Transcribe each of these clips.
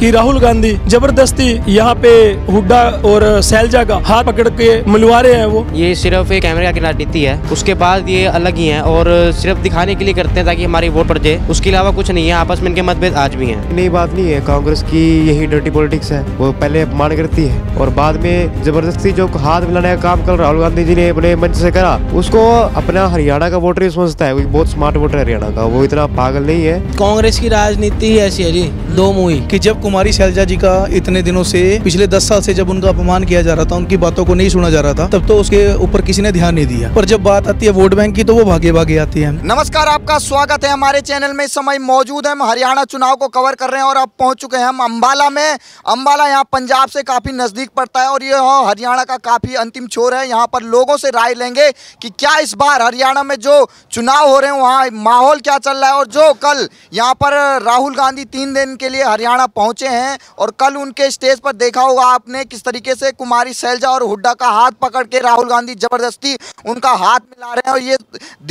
कि राहुल गांधी जबरदस्ती यहाँ पे हुड्डा और सैलजा का हाथ पकड़ के मिलवा रहे हैं वो ये सिर्फ एक कैमरे की राजनीति है उसके बाद ये अलग ही है और सिर्फ दिखाने के लिए करते हैं ताकि हमारी वोट पड़ जाए उसके अलावा कुछ नहीं है आपस में इनके मतभेद आज भी है नई बात नहीं है कांग्रेस की यही डर्टी पॉलिटिक्स है वो पहले अपमान करती है और बाद में जबरदस्ती जो हाथ मिलाने का काम कल राहुल गांधी जी ने अपने मंच से करा उसको अपना हरियाणा का वोटर ही समझता है बहुत स्मार्ट वोटर है हरियाणा का वो इतना पागल नहीं है कांग्रेस की राजनीति ही ऐसी है जी दो मुई की जब कुमारी शैलजा जी का इतने दिनों से पिछले दस साल से जब उनका अपमान किया जा रहा था उनकी बातों को नहीं सुना जा रहा था तब तो उसके ऊपर किसी ने ध्यान नहीं दिया पर जब बात आती है वोट बैंक की तो वो भागे भागे आती है नमस्कार आपका स्वागत है हमारे चैनल में इस समय मौजूद है हम हरियाणा चुनाव को कवर कर रहे हैं और अब पहुंच चुके हैं हम अम्बाला में अम्बाला यहाँ पंजाब से काफी नजदीक पड़ता है और ये हाँ, हरियाणा का काफी अंतिम छोर है यहाँ पर लोगों से राय लेंगे कि क्या इस बार हरियाणा में जो चुनाव हो रहे हैं वहाँ माहौल क्या चल रहा है और जो कल यहाँ पर राहुल गांधी तीन दिन के लिए हरियाणा पहुंच पहुंचे हैं और कल उनके स्टेज पर देखा होगा आपने किस तरीके से कुमारी सैलजा और हुड्डा का हाथ पकड़ के राहुल गांधी जबरदस्ती उनका हाथ मिला रहे हैं और ये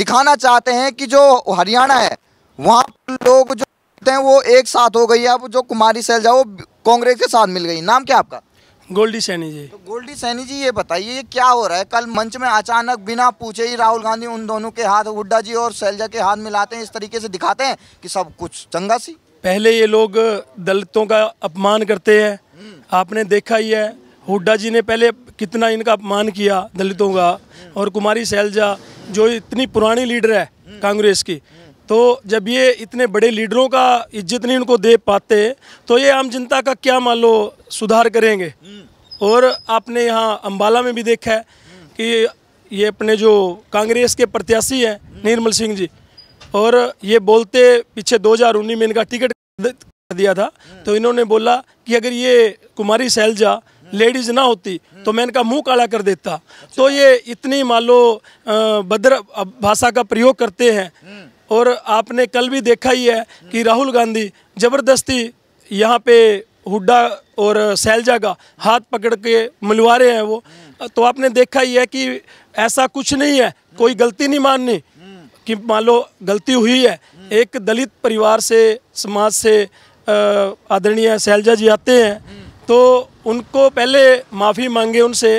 दिखाना चाहते हैं कि जो हरियाणा है वहाँ पर लोग जो हैं वो एक साथ हो गई है अब जो कुमारी सैलजा वो कांग्रेस के साथ मिल गई नाम क्या आपका गोल्डी सैनी जी तो गोल्डी सैनी जी ये बताइए ये क्या हो रहा है कल मंच में अचानक बिना पूछे ही राहुल गांधी उन दोनों के हाथ हुड्डा जी और सैलजा के हाथ मिलाते हैं इस तरीके से दिखाते हैं कि सब कुछ चंगा सी पहले ये लोग दलितों का अपमान करते हैं आपने देखा ही है हुड्डा जी ने पहले कितना इनका अपमान किया दलितों का और कुमारी सैलजा जो इतनी पुरानी लीडर है कांग्रेस की तो जब ये इतने बड़े लीडरों का इज्जत नहीं उनको दे पाते तो ये आम जनता का क्या मान लो सुधार करेंगे और आपने यहाँ अम्बाला में भी देखा है कि ये अपने जो कांग्रेस के प्रत्याशी हैं निर्मल सिंह जी और ये बोलते पीछे 2019 में इनका टिकट दिया था तो इन्होंने बोला कि अगर ये कुमारी सैलजा लेडीज ना होती तो मैं इनका मुंह काला कर देता अच्छा। तो ये इतनी मान लो भद्र भाषा का प्रयोग करते हैं और आपने कल भी देखा ही है कि राहुल गांधी ज़बरदस्ती यहाँ पे हुड्डा और सैलजा का हाथ पकड़ के मिलवा रहे हैं वो तो आपने देखा ही है कि ऐसा कुछ नहीं है कोई गलती नहीं माननी कि मान लो गलती हुई है एक दलित परिवार से समाज से आदरणीय शैलजा जी आते हैं तो उनको पहले माफ़ी मांगे उनसे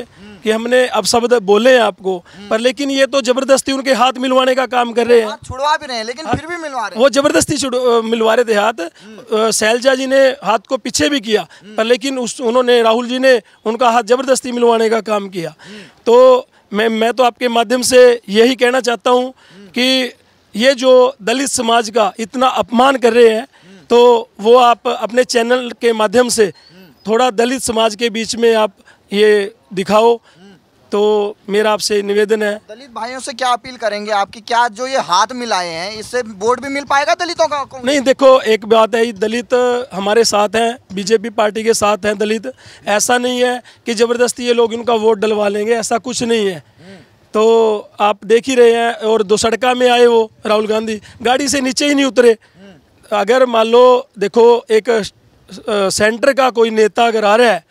कि हमने अब शब्द बोले हैं आपको पर लेकिन ये तो जबरदस्ती उनके हाथ मिलवाने का काम कर रहे हैं छुड़वा भी रहे हैं लेकिन फिर भी हाँ, मिलवा रहे वो जबरदस्ती मिलवा रहे थे हाथ शैलजा जी ने हाथ को पीछे भी किया पर लेकिन उस उन्होंने राहुल जी ने उनका हाथ जबरदस्ती मिलवाने का काम किया तो मैं मैं तो आपके माध्यम से यही कहना चाहता हूँ कि ये जो दलित समाज का इतना अपमान कर रहे हैं तो वो आप अपने चैनल के माध्यम से थोड़ा दलित समाज के बीच में आप ये दिखाओ तो मेरा आपसे निवेदन है दलित भाइयों से क्या अपील करेंगे आपकी क्या जो ये हाथ मिलाए हैं इससे वोट भी मिल पाएगा दलितों का नहीं देखो एक बात है दलित हमारे साथ हैं बीजेपी पार्टी के साथ हैं दलित ऐसा नहीं है कि ज़बरदस्ती ये लोग इनका वोट डलवा लेंगे ऐसा कुछ नहीं है तो आप देख ही रहे हैं और दो सड़का में आए वो राहुल गांधी गाड़ी से नीचे ही नहीं उतरे अगर मान लो देखो एक सेंटर का कोई नेता अगर आ रहा है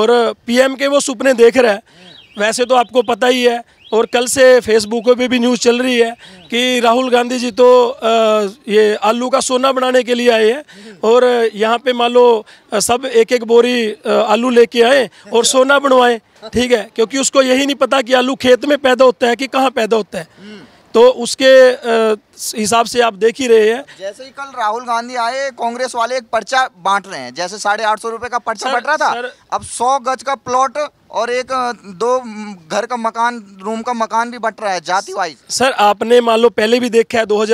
और पीएम के वो सपने देख रहा है वैसे तो आपको पता ही है और कल से फेसबुक पे भी न्यूज़ चल रही है कि राहुल गांधी जी तो ये आलू का सोना बनाने के लिए आए हैं और यहाँ पे मान लो सब एक एक बोरी आलू लेके आए और अच्छा। सोना बनवाएं ठीक है क्योंकि उसको यही नहीं पता कि आलू खेत में पैदा होता है कि कहाँ पैदा होता है तो उसके हिसाब से आप देख ही रहे हैं जैसे ही कल राहुल गांधी आए कांग्रेस वाले एक पर्चा बांट रहे हैं जैसे साढ़े आठ सौ रुपए का पर्चा बट रहा था सर, अब सौ गज का प्लॉट और एक दो घर का मकान रूम का मकान भी बट रहा है जाति वाइज सर आपने मान लो पहले भी देखा है दो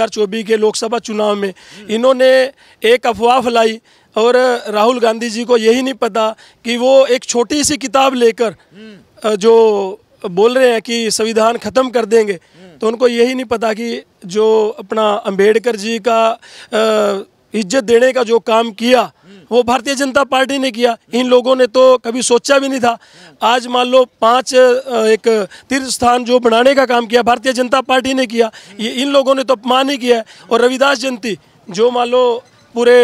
के लोकसभा चुनाव में इन्होंने एक अफवाह फैलाई और राहुल गांधी जी को यही नहीं पता कि वो एक छोटी सी किताब लेकर जो बोल रहे हैं कि संविधान ख़त्म कर देंगे तो उनको यही नहीं पता कि जो अपना अम्बेडकर जी का इज्जत देने का जो काम किया वो भारतीय जनता पार्टी ने किया इन लोगों ने तो कभी सोचा भी नहीं था आज मान लो पांच एक तीर्थ स्थान जो बनाने का काम किया भारतीय जनता पार्टी ने किया ये इन लोगों ने तो अपमान ही किया है और रविदास जयंती जो मान लो पूरे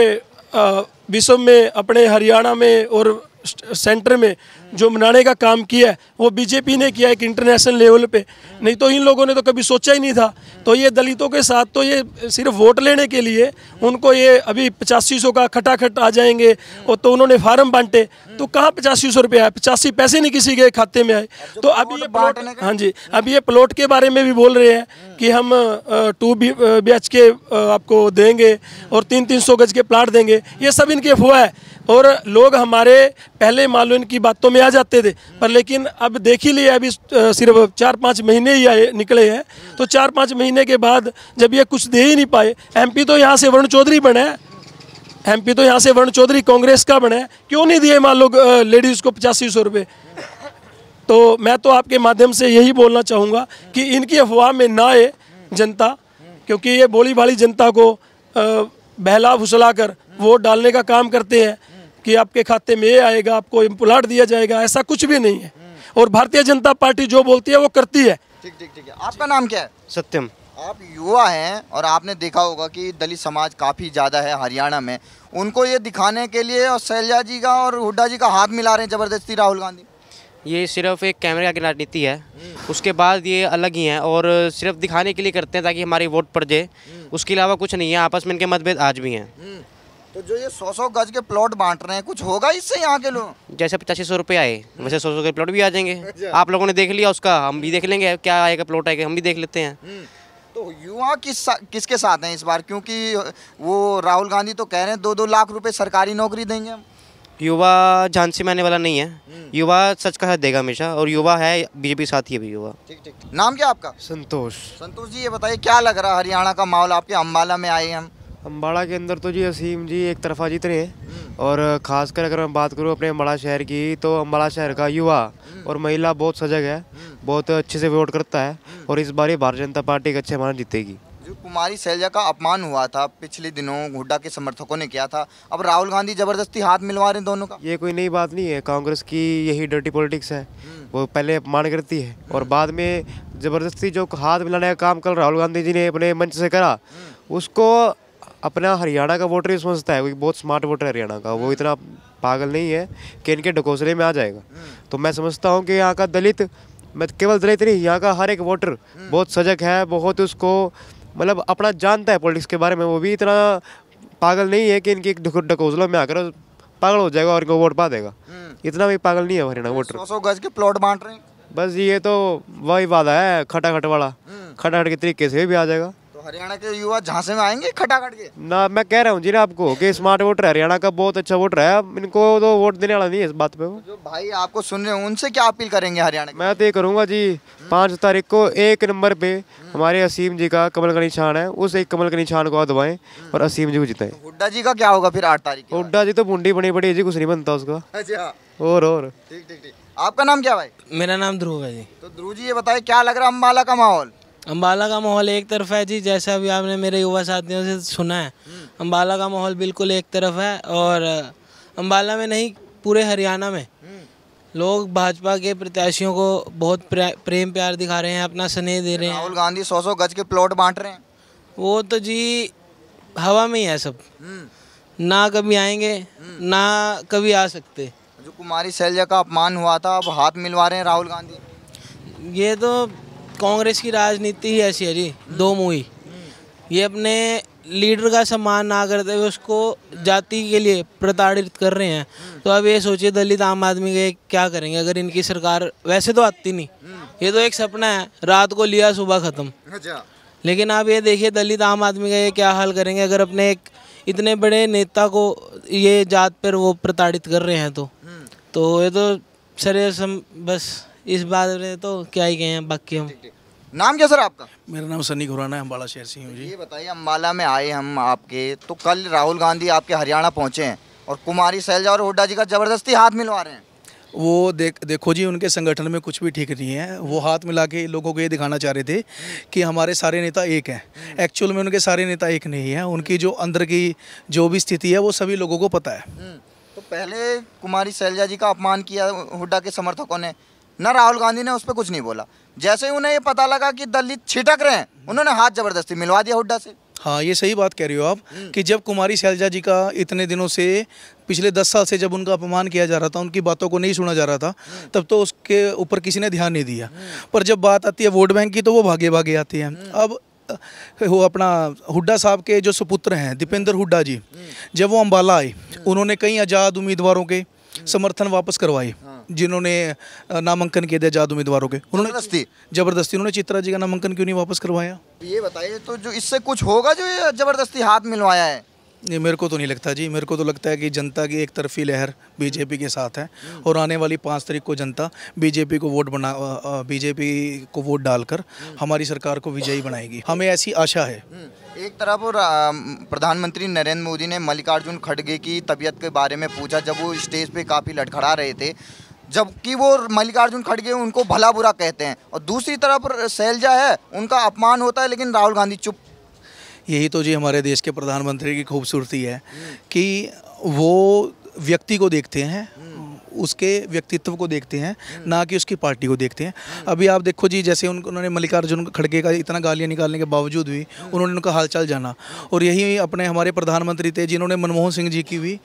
विश्व में अपने हरियाणा में और सेंटर में जो मनाने का काम किया है वो बीजेपी ने किया है एक इंटरनेशनल लेवल पे नहीं तो इन लोगों ने तो कभी सोचा ही नहीं था तो ये दलितों के साथ तो ये सिर्फ वोट लेने के लिए उनको ये अभी पचासी सौ का खटाखट आ जाएंगे और तो उन्होंने फार्म बांटे तो कहाँ पचासी सौ रुपये आए पचासी पैसे नहीं किसी के खाते में आए अच्छा, तो, तो अभी ये प्लॉट हाँ जी अभी ये प्लॉट के बारे में भी बोल रहे हैं कि हम टू बी के आपको देंगे और तीन तीन सौ गज के प्लाट देंगे ये सब इनके हुआ है और लोग हमारे पहले मालूम की बातों में आ जाते थे पर लेकिन अब देख ही लिया अभी सिर्फ चार पाँच महीने ही आए निकले हैं तो चार पाँच महीने के बाद जब ये कुछ दे ही नहीं पाए एमपी तो यहाँ से वरुण चौधरी बने एमपी तो यहाँ से वरुण चौधरी कांग्रेस का बने क्यों नहीं दिए मान लो लेडीज़ को पचासी सौ रुपये तो मैं तो आपके माध्यम से यही बोलना चाहूँगा कि इनकी अफवाह में ना आए जनता क्योंकि ये बोली भाली जनता को बहला फुसला कर वोट डालने का काम करते हैं कि आपके खाते में ये आएगा आपको इम्प्लाट दिया जाएगा ऐसा कुछ भी नहीं है हम्म। और भारतीय जनता पार्टी जो बोलती है वो करती है ठीक ठीक ठीक है आपका नाम क्या है सत्यम आप युवा हैं और आपने देखा होगा कि दलित समाज काफ़ी ज़्यादा है हरियाणा में उनको ये दिखाने के लिए और शैलजा जी का और हुड्डा जी का हाथ मिला रहे हैं ज़बरदस्ती राहुल गांधी ये सिर्फ एक कैमरे की राजनीति है हम्म। उसके बाद ये अलग ही है और सिर्फ दिखाने के लिए करते हैं ताकि हमारी वोट पड़ जाए हम्म। उसके अलावा कुछ नहीं है आपस में इनके मतभेद आज भी हैं तो जो ये सौ सौ गज के प्लॉट बांट रहे हैं कुछ होगा इससे यहाँ के लोग जैसे पचासी सौ रुपये आए वैसे सौ सौ के प्लॉट भी आ जाएंगे अच्छा। आप लोगों ने देख लिया उसका हम भी देख लेंगे क्या आएगा प्लॉट आएगा हम भी देख लेते हैं हम्म, तो युवा किस सा, किसके साथ हैं इस बार क्योंकि वो राहुल गांधी तो कह रहे हैं दो दो लाख रुपए सरकारी नौकरी देंगे हम युवा झांसी में आने वाला नहीं है हम्म। युवा सच का साथ देगा हमेशा और युवा है बीजेपी साथ ही अभी युवा ठीक ठीक नाम क्या आपका संतोष संतोष जी ये बताइए क्या लग रहा है हरियाणा का माहौल आपके अम्बाला में आए हम अम्बाड़ा के अंदर तो जी असीम जी एक तरफा जीत तो रहे हैं और खासकर अगर मैं बात करूं अपने अम्बाड़ा शहर की तो अम्बाड़ा शहर का युवा और महिला बहुत सजग है बहुत अच्छे से वोट करता है और इस बार ये भारतीय जनता पार्टी एक अच्छे मान जीतेगी जो कुमारी सैलजा का अपमान हुआ था पिछले दिनों हुड्डा के समर्थकों ने किया था अब राहुल गांधी जबरदस्ती हाथ मिलवा रहे हैं दोनों का ये कोई नई बात नहीं है कांग्रेस की यही डर्टी पॉलिटिक्स है वो पहले अपमान करती है और बाद में ज़बरदस्ती जो हाथ मिलाने का काम कल राहुल गांधी जी ने अपने मंच से करा उसको अपना हरियाणा का वोटर ही समझता है वो बहुत स्मार्ट वोटर है हरियाणा का वो हाँ। इतना पागल नहीं है कि इनके ढकोसले में आ जाएगा हाँ। तो मैं समझता हूँ कि यहाँ का दलित मैं केवल दलित नहीं यहाँ का हर एक वोटर हाँ। बहुत सजग है बहुत उसको मतलब अपना जानता है पॉलिटिक्स के बारे में वो भी इतना पागल नहीं है कि इनकी ढकोसलों में आकर पागल हो जाएगा और इनको वोट पा देगा इतना भी पागल नहीं है हरियाणा वोटर सौ गज के प्लॉट बांट रहे हैं बस ये तो वही वादा है खटाखट वाला खटाखट के तरीके से भी आ जाएगा हरियाणा के युवा झांसे में आएंगे खटाखट के ना मैं कह रहा हूँ जी ना आपको कि स्मार्ट वोटर हरियाणा का बहुत अच्छा वोटर है इनको तो वोट देने वाला नहीं है इस बात पे वो जो भाई आपको सुन रहे हैं उनसे क्या अपील करेंगे हरियाणा मैं तो ये करूँगा जी पाँच तारीख को एक नंबर पे हम्म। हमारे असीम जी का कमल का निशान है उस एक कमल का निशान को दबाए हम्म। और असीम जी को जिताए तो हुड्डा जी का क्या होगा फिर आठ तारीख हुड्डा जी तो बुंडी बनी पड़ी जी कुछ नहीं बनता उसका अच्छा। और और ठीक ठीक ठीक आपका नाम क्या भाई मेरा नाम ध्रुव है जी तो ध्रुव जी ये बताए क्या लग रहा है अम्बाला का माहौल अम्बाला का माहौल एक तरफ है जी जैसा अभी आपने मेरे युवा साथियों से सुना है अम्बाला हम्म। का माहौल बिल्कुल एक तरफ है और अम्बाला में नहीं पूरे हरियाणा में हम्म। लोग भाजपा के प्रत्याशियों को बहुत प्रेम प्यार दिखा रहे हैं अपना स्नेह दे रहे हैं राहुल गांधी सौ सौ गज के प्लॉट बांट रहे हैं वो तो जी हवा में ही है सब हम्म। ना कभी आएंगे ना कभी आ सकते जो कुमारी शैलजा का अपमान हुआ था अब हाथ मिलवा रहे हैं राहुल गांधी ये तो कांग्रेस की राजनीति ही ऐसी है जी दो मुही ये अपने लीडर का सम्मान ना करते हुए उसको जाति के लिए प्रताड़ित कर रहे हैं तो अब ये सोचिए दलित आम आदमी के क्या करेंगे अगर इनकी सरकार वैसे तो आती नहीं ये तो एक सपना है रात को लिया सुबह ख़त्म अच्छा। लेकिन आप ये देखिए दलित आम आदमी का ये क्या हाल करेंगे अगर अपने एक इतने बड़े नेता को ये जात पर वो प्रताड़ित कर रहे हैं तो हम्म। तो ये तो सर बस इस बात में तो क्या ही गए हैं बाकी हम नाम क्या सर आपका मेरा नाम सनी खुराना है अम्बाला शहर से हूँ जी ये बताइए अम्बाला में आए हम आपके तो कल राहुल गांधी आपके हरियाणा पहुँचे हैं और कुमारी सैलजा और हुड्डा जी का ज़बरदस्ती हाथ मिलवा रहे हैं वो देख देखो जी उनके संगठन में कुछ भी ठीक नहीं है वो हाथ मिला के लोगों को ये दिखाना चाह रहे थे कि हमारे सारे नेता एक हैं एक्चुअल में उनके सारे नेता एक नहीं हैं उनकी जो अंदर की जो भी स्थिति है वो सभी लोगों को पता है हम्म, तो पहले कुमारी सैलजा जी का अपमान किया हुड्डा के समर्थकों ने ना राहुल गांधी ने उस पर कुछ नहीं बोला जैसे ही उन्हें ये पता लगा कि दलित छिटक रहे हैं उन्होंने हाथ जबरदस्ती मिलवा दिया हुड्डा से हाँ ये सही बात कह रहे हो आप हम्म। कि जब कुमारी सैलजा जी का इतने दिनों से पिछले दस साल से जब उनका अपमान किया जा रहा था उनकी बातों को नहीं सुना जा रहा था हम्म। तब तो उसके ऊपर किसी ने ध्यान नहीं दिया हम्म। पर जब बात आती है वोट बैंक की तो वो भागे भागे आती है अब वो अपना हुड्डा साहब के जो सुपुत्र हैं दीपेंद्र हुड्डा जी जब वो अम्बाला आए उन्होंने कई आज़ाद उम्मीदवारों के समर्थन वापस करवाए जिन्होंने नामांकन किया दिया जाद उम्मीदवारों के उन्होंने जबरदस्ती उन्होंने चित्रा जी का नामांकन क्यों नहीं वापस करवाया ये बताइए तो जो इससे कुछ होगा जो जबरदस्ती हाथ मिलवाया है ये मेरे को तो नहीं लगता जी मेरे को तो लगता है कि जनता की एक तरफी लहर बीजेपी के साथ है हम्म। और आने वाली पाँच तारीख को जनता बीजेपी को वोट बना बीजेपी को वोट डालकर हम्म। हमारी सरकार को विजयी बनाएगी हमें ऐसी आशा है हम्म। एक तरफ प्रधानमंत्री नरेंद्र मोदी ने मल्लिकार्जुन खड़गे की तबीयत के बारे में पूछा जब वो स्टेज पर काफ़ी लटखड़ा रहे थे जबकि वो मल्लिकार्जुन खड़गे उनको भला बुरा कहते हैं और दूसरी तरफ शैलजा है उनका अपमान होता है लेकिन राहुल गांधी चुप यही तो जी हमारे देश के प्रधानमंत्री की खूबसूरती है कि वो व्यक्ति को देखते हैं उसके व्यक्तित्व को देखते हैं ना कि उसकी पार्टी को देखते हैं अभी आप देखो जी जैसे उन्होंने मल्लिकार्जुन खड़गे का इतना गालियाँ निकालने के बावजूद भी उन्होंने उनका हालचाल जाना और यही अपने हमारे प्रधानमंत्री थे जिन्होंने मनमोहन सिंह जी की भी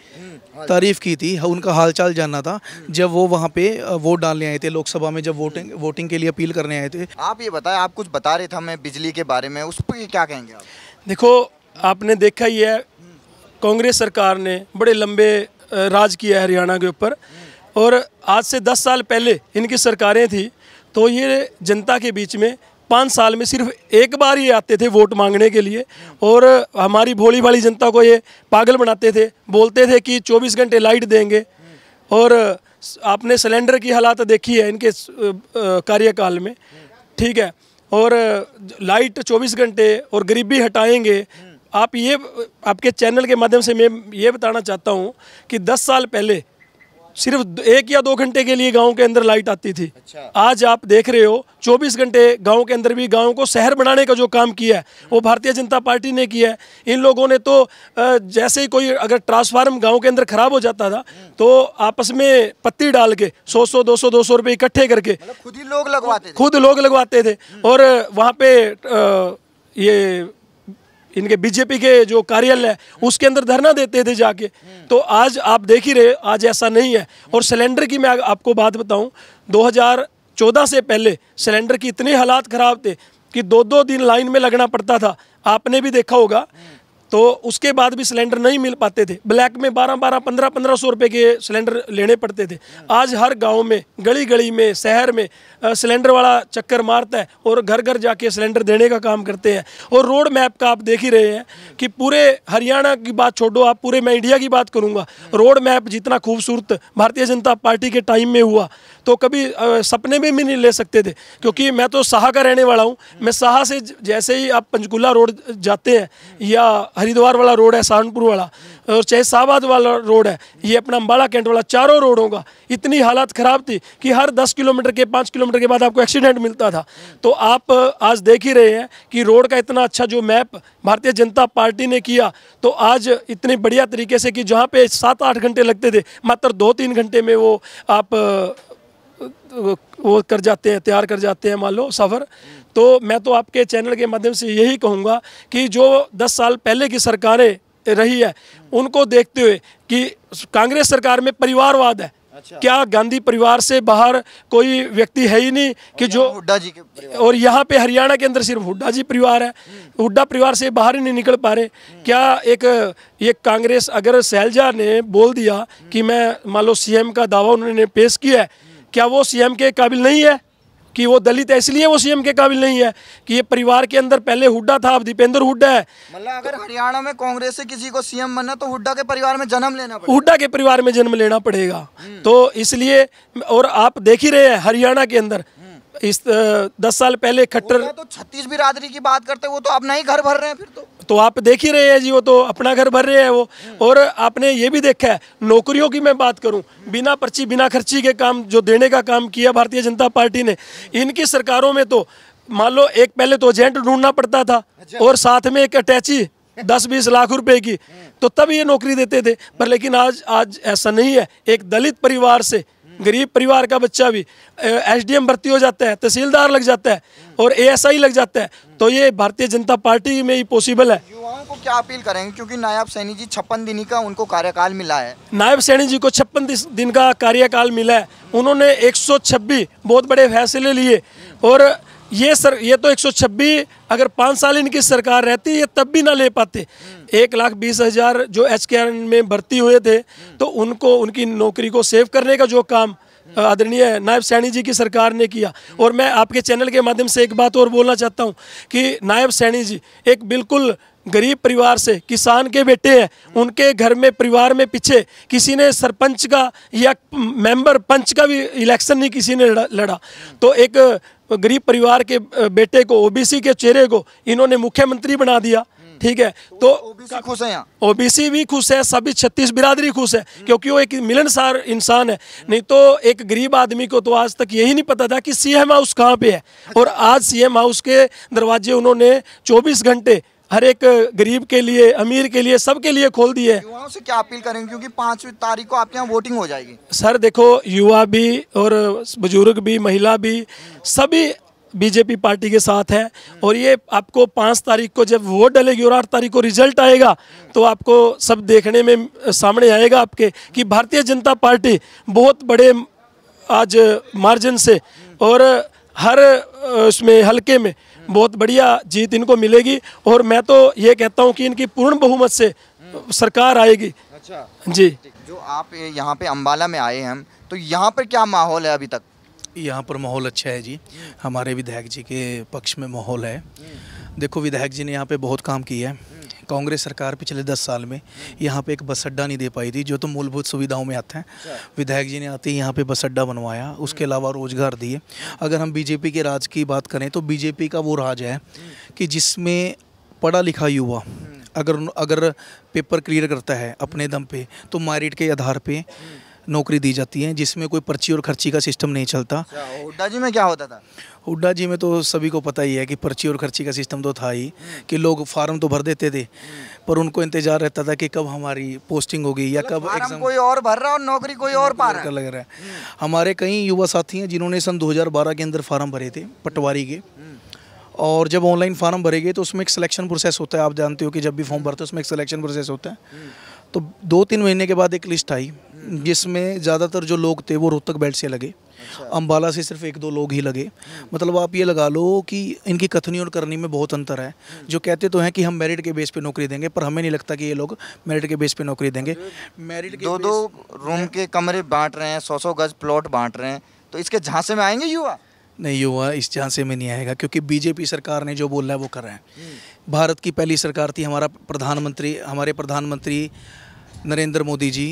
तारीफ़ की थी उनका हालचाल जानना था जब वो वहाँ पे वोट डालने आए थे लोकसभा में जब वोटिंग वोटिंग के लिए अपील करने आए थे आप ये बताएं आप कुछ बता रहे थे हमें बिजली के बारे में उस पर क्या कहेंगे आप देखो आपने देखा ही है कांग्रेस सरकार ने बड़े लंबे राज किया है हरियाणा के ऊपर और आज से 10 साल पहले इनकी सरकारें थी तो ये जनता के बीच में पाँच साल में सिर्फ एक बार ही आते थे वोट मांगने के लिए और हमारी भोली भाली जनता को ये पागल बनाते थे बोलते थे कि 24 घंटे लाइट देंगे और आपने सिलेंडर की हालात देखी है इनके कार्यकाल में ठीक है और लाइट 24 घंटे और गरीबी हटाएंगे आप ये आपके चैनल के माध्यम से मैं ये बताना चाहता हूँ कि 10 साल पहले सिर्फ एक या दो घंटे के लिए गांव के अंदर लाइट आती थी अच्छा। आज आप देख रहे हो 24 घंटे गांव के अंदर भी गांव को शहर बनाने का जो काम किया है वो भारतीय जनता पार्टी ने किया है इन लोगों ने तो जैसे ही कोई अगर ट्रांसफार्म गांव के अंदर खराब हो जाता था तो आपस में पत्ती डाल के सौ सौ दो सौ दो सौ रुपये इकट्ठे करके मतलब खुद ही लोग लगवाते खुद लोग लगवाते थे और वहाँ पे ये इनके बीजेपी के जो कार्यालय है उसके अंदर धरना देते थे जाके तो आज आप देख ही रहे आज ऐसा नहीं है और सिलेंडर की मैं आपको बात बताऊं 2014 से पहले सिलेंडर की इतने हालात ख़राब थे कि दो दो दिन लाइन में लगना पड़ता था आपने भी देखा होगा तो उसके बाद भी सिलेंडर नहीं मिल पाते थे ब्लैक में बारह बारह पंद्रह पंद्रह सौ रुपये के सिलेंडर लेने पड़ते थे आज हर गांव में गली गली में शहर में सिलेंडर वाला चक्कर मारता है और घर घर जाके सिलेंडर देने का काम करते हैं और रोड मैप का आप देख ही रहे हैं कि पूरे हरियाणा की बात छोड़ो आप पूरे मैं इंडिया की बात करूँगा रोड मैप जितना खूबसूरत भारतीय जनता पार्टी के टाइम में हुआ तो कभी सपने में भी नहीं ले सकते थे क्योंकि मैं तो सहा का रहने वाला हूँ मैं सहा से जैसे ही आप पंचकूला रोड जाते हैं या हरिद्वार वाला रोड है सहारनपुर वाला और चाहे शाहबाद वाला रोड है ये अपना अम्बाड़ा कैंट वाला चारों रोडों का इतनी हालत ख़राब थी कि हर दस किलोमीटर के पाँच किलोमीटर के बाद आपको एक्सीडेंट मिलता था तो आप आज देख ही रहे हैं कि रोड का इतना अच्छा जो मैप भारतीय जनता पार्टी ने किया तो आज इतने बढ़िया तरीके से कि जहाँ पे सात आठ घंटे लगते थे मात्र दो तीन घंटे में वो आप वो कर जाते हैं तैयार कर जाते हैं मान लो सफ़र तो मैं तो आपके चैनल के माध्यम से यही कहूँगा कि जो दस साल पहले की सरकारें रही है उनको देखते हुए कि कांग्रेस सरकार में परिवारवाद है अच्छा। क्या गांधी परिवार से बाहर कोई व्यक्ति है ही नहीं कि जो हुड्डा जी के और यहाँ पे हरियाणा के अंदर सिर्फ हुड्डा जी परिवार है हुड्डा परिवार से बाहर ही नहीं निकल पा रहे क्या एक ये कांग्रेस अगर सैलजा ने बोल दिया कि मैं मान लो सीएम का दावा उन्होंने पेश किया है क्या वो सीएम के काबिल नहीं है कि वो दलित है इसलिए वो सीएम के काबिल नहीं है कि ये परिवार के अंदर पहले हुड्डा था अब दीपेंद्र हुड्डा है मतलब अगर हरियाणा में कांग्रेस से किसी को सीएम बनना तो हुड्डा के परिवार में जन्म लेना पड़ेगा हुड्डा के परिवार में जन्म लेना पड़ेगा हम्म। तो इसलिए और आप देख ही रहे हैं हरियाणा के अंदर इस दस साल पहले खट्टर तो छत्तीस बिरादरी की बात करते वो तो अपना ही घर भर रहे हैं फिर तो तो आप देख ही रहे हैं जी वो तो अपना घर भर रहे हैं वो हम्म। और आपने ये भी देखा है नौकरियों की मैं बात करूं बिना पर्ची बिना खर्ची के काम जो देने का काम किया भारतीय जनता पार्टी ने इनकी सरकारों में तो मान लो एक पहले तो एजेंट ढूंढना पड़ता था अच्छा। और साथ में एक अटैची दस बीस लाख रुपए की हम्म। तो तब ये नौकरी देते थे पर लेकिन आज आज ऐसा नहीं है एक दलित परिवार से गरीब परिवार का बच्चा भी एसडीएम भर्ती हो जाता है तहसीलदार लग जाता है और एएसआई लग जाता है तो ये भारतीय जनता पार्टी में ही पॉसिबल है युवाओं को क्या अपील करेंगे क्योंकि नायब सैनी जी छप्पन दिन का उनको कार्यकाल मिला है नायब सैनी जी को छप्पन दिन का कार्यकाल मिला है उन्होंने एक बहुत बड़े फैसले लिए और ये सर ये तो 126 अगर पाँच साल इनकी सरकार रहती ये तब भी ना ले पाते एक लाख बीस हज़ार जो एच के में भर्ती हुए थे तो उनको उनकी नौकरी को सेव करने का जो काम आदरणीय नायब सैनी जी की सरकार ने किया और मैं आपके चैनल के माध्यम से एक बात और बोलना चाहता हूँ कि नायब सैनी जी एक बिल्कुल गरीब परिवार से किसान के बेटे हैं उनके घर में परिवार में पीछे किसी ने सरपंच का या मेंबर पंच का भी इलेक्शन नहीं किसी ने लड़ा तो एक गरीब परिवार के बेटे को ओबीसी के चेहरे को इन्होंने मुख्यमंत्री बना दिया हम्म। ठीक है तो, तो ओबीसी खुश है ओबीसी भी खुश है सभी छत्तीस बिरादरी खुश है हम्म। क्योंकि वो एक मिलनसार इंसान है हम्म। नहीं तो एक गरीब आदमी को तो आज तक यही नहीं पता था कि सीएम हाउस कहाँ पे है अच्छा। और आज सीएम हाउस के दरवाजे उन्होंने 24 घंटे हर एक गरीब के लिए अमीर के लिए सबके लिए खोल दी है युवाओं से क्या अपील करेंगे क्योंकि पाँच तारीख को आपके यहाँ वोटिंग हो जाएगी सर देखो युवा भी और बुजुर्ग भी महिला भी सभी बीजेपी पार्टी के साथ है और ये आपको पाँच तारीख को जब वोट डलेगी और आठ तारीख को रिजल्ट आएगा तो आपको सब देखने में सामने आएगा आपके कि भारतीय जनता पार्टी बहुत बड़े आज मार्जिन से और हर उसमें हल्के में बहुत बढ़िया जीत इनको मिलेगी और मैं तो ये कहता हूँ कि इनकी पूर्ण बहुमत से सरकार आएगी अच्छा जी जो आप यहाँ पे अम्बाला में आए हम तो यहाँ पर क्या माहौल है अभी तक यहाँ पर माहौल अच्छा है जी हमारे विधायक जी के पक्ष में माहौल है देखो विधायक जी ने यहाँ पे बहुत काम किया है कांग्रेस सरकार पिछले दस साल में यहाँ पे एक बस अड्डा नहीं दे पाई थी जो तो मूलभूत सुविधाओं में आते हैं अच्छा। विधायक जी ने आते ही यहाँ पे बस अड्डा बनवाया उसके अलावा रोजगार दिए अगर हम बीजेपी के राज की बात करें तो बीजेपी का वो राज है कि जिसमें पढ़ा लिखा युवा अगर अगर पेपर क्लियर करता है अपने दम पे तो मैरिट के आधार पे नौकरी दी जाती है जिसमें कोई पर्ची और खर्ची का सिस्टम नहीं चलता हुड्डा अच्छा, जी में क्या होता था हुड्डा जी में तो सभी को पता ही है कि पर्ची और खर्ची का सिस्टम तो था ही कि लोग फार्म तो भर देते थे पर उनको इंतजार रहता था कि कब हमारी पोस्टिंग होगी या मतलब कब एग्जाम कोई और भर रहा और नौकरी कोई और पा रहा लग रहा है हमारे कई युवा साथी हैं जिन्होंने सन 2012 के अंदर फार्म भरे थे पटवारी के और जब ऑनलाइन फार्म भरे गए तो उसमें एक सिलेक्शन प्रोसेस होता है आप जानते हो कि जब भी फॉर्म भरते हो उसमें एक सिलेक्शन प्रोसेस होता है तो दो तीन महीने के बाद एक लिस्ट आई जिसमें ज़्यादातर जो लोग थे वो रोहतक बेल्ट से लगे अच्छा। अम्बाला से सिर्फ एक दो लोग ही लगे मतलब आप ये लगा लो कि इनकी कथनी और करनी में बहुत अंतर है जो कहते तो हैं कि हम मेरिट के बेस पे नौकरी देंगे पर हमें नहीं लगता कि ये लोग मेरिट के बेस पे नौकरी देंगे मेरिट दो दो रूम के कमरे बांट रहे हैं सौ सौ गज प्लॉट बांट रहे हैं तो इसके झांसे में आएंगे युवा नहीं युवा इस झांसे में नहीं आएगा क्योंकि बीजेपी सरकार ने जो बोला है वो कर रहे हैं हम्म। भारत की पहली सरकार थी हमारा प्रधानमंत्री हमारे प्रधानमंत्री नरेंद्र मोदी जी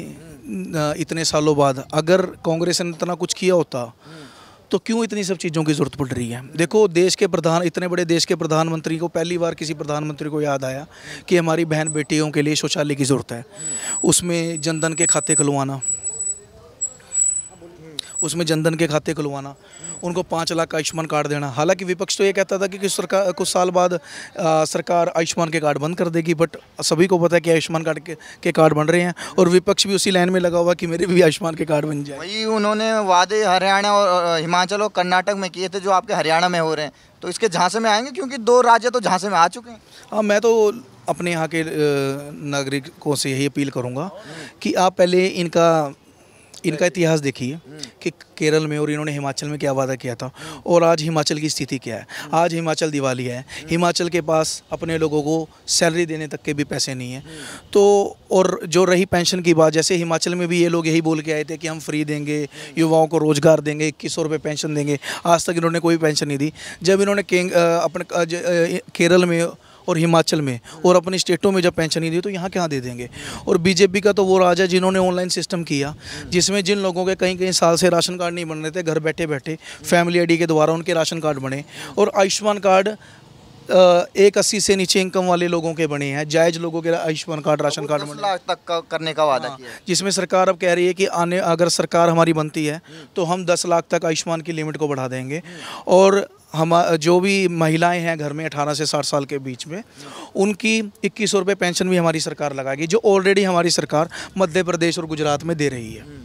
इतने सालों बाद अगर कांग्रेस ने इतना कुछ किया होता तो क्यों इतनी सब चीज़ों की ज़रूरत पड़ रही है देखो देश के प्रधान इतने बड़े देश के प्रधानमंत्री को पहली बार किसी प्रधानमंत्री को याद आया कि हमारी बहन बेटियों के लिए शौचालय की ज़रूरत है उसमें जनधन के खाते खुलवाना उसमें जनधन के खाते खुलवाना उनको पाँच लाख का आयुष्मान कार्ड देना हालांकि विपक्ष तो ये कहता था कि कुछ सरकार कुछ साल बाद आ, सरकार आयुष्मान के कार्ड बंद कर देगी बट सभी को पता है कि आयुष्मान कार्ड के, के कार्ड बन रहे हैं और विपक्ष भी उसी लाइन में लगा हुआ कि मेरे भी आयुष्मान के कार्ड बन जाए वही उन्होंने वादे हरियाणा और हिमाचल और कर्नाटक में किए थे जो आपके हरियाणा में हो रहे हैं तो इसके झांसे में आएंगे क्योंकि दो राज्य तो झांसे में आ चुके हैं हाँ मैं तो अपने यहाँ के नागरिकों से यही अपील करूँगा कि आप पहले इनका इनका इतिहास देखिए hmm. कि केरल में और इन्होंने हिमाचल में क्या वादा किया था और आज हिमाचल की स्थिति क्या है hmm. आज हिमाचल दिवाली है hmm. हिमाचल के पास अपने लोगों को सैलरी देने तक के भी पैसे नहीं हैं तो और जो रही पेंशन की बात जैसे हिमाचल में भी ये लोग यही बोल के आए थे कि हम फ्री देंगे युवाओं को रोज़गार देंगे इक्कीस सौ रुपये पेंशन देंगे आज तक इन्होंने कोई पेंशन नहीं दी जब इन्होंने अपने केरल में और हिमाचल में और अपने स्टेटों में जब पेंशन नहीं दी तो यहाँ कहाँ दे देंगे और बीजेपी का तो वो राज है जिन्होंने ऑनलाइन सिस्टम किया जिसमें जिन लोगों के कहीं कहीं साल से राशन कार्ड नहीं बन रहे थे घर बैठे बैठे फैमिली आई के द्वारा उनके राशन कार्ड बने और आयुष्मान कार्ड एक अस्सी से नीचे इनकम वाले लोगों के बने हैं जायज लोगों के आयुष्मान कार्ड राशन कार्ड बने लाख तक का करने का वादा हाँ, किया जिसमें सरकार अब कह रही है कि आने अगर सरकार हमारी बनती है तो हम दस लाख तक आयुष्मान की लिमिट को बढ़ा देंगे और हम जो भी महिलाएं हैं घर में 18 से 60 साल के बीच में उनकी इक्कीस सौ पेंशन भी हमारी सरकार लगाएगी जो ऑलरेडी हमारी सरकार मध्य प्रदेश और गुजरात में दे रही है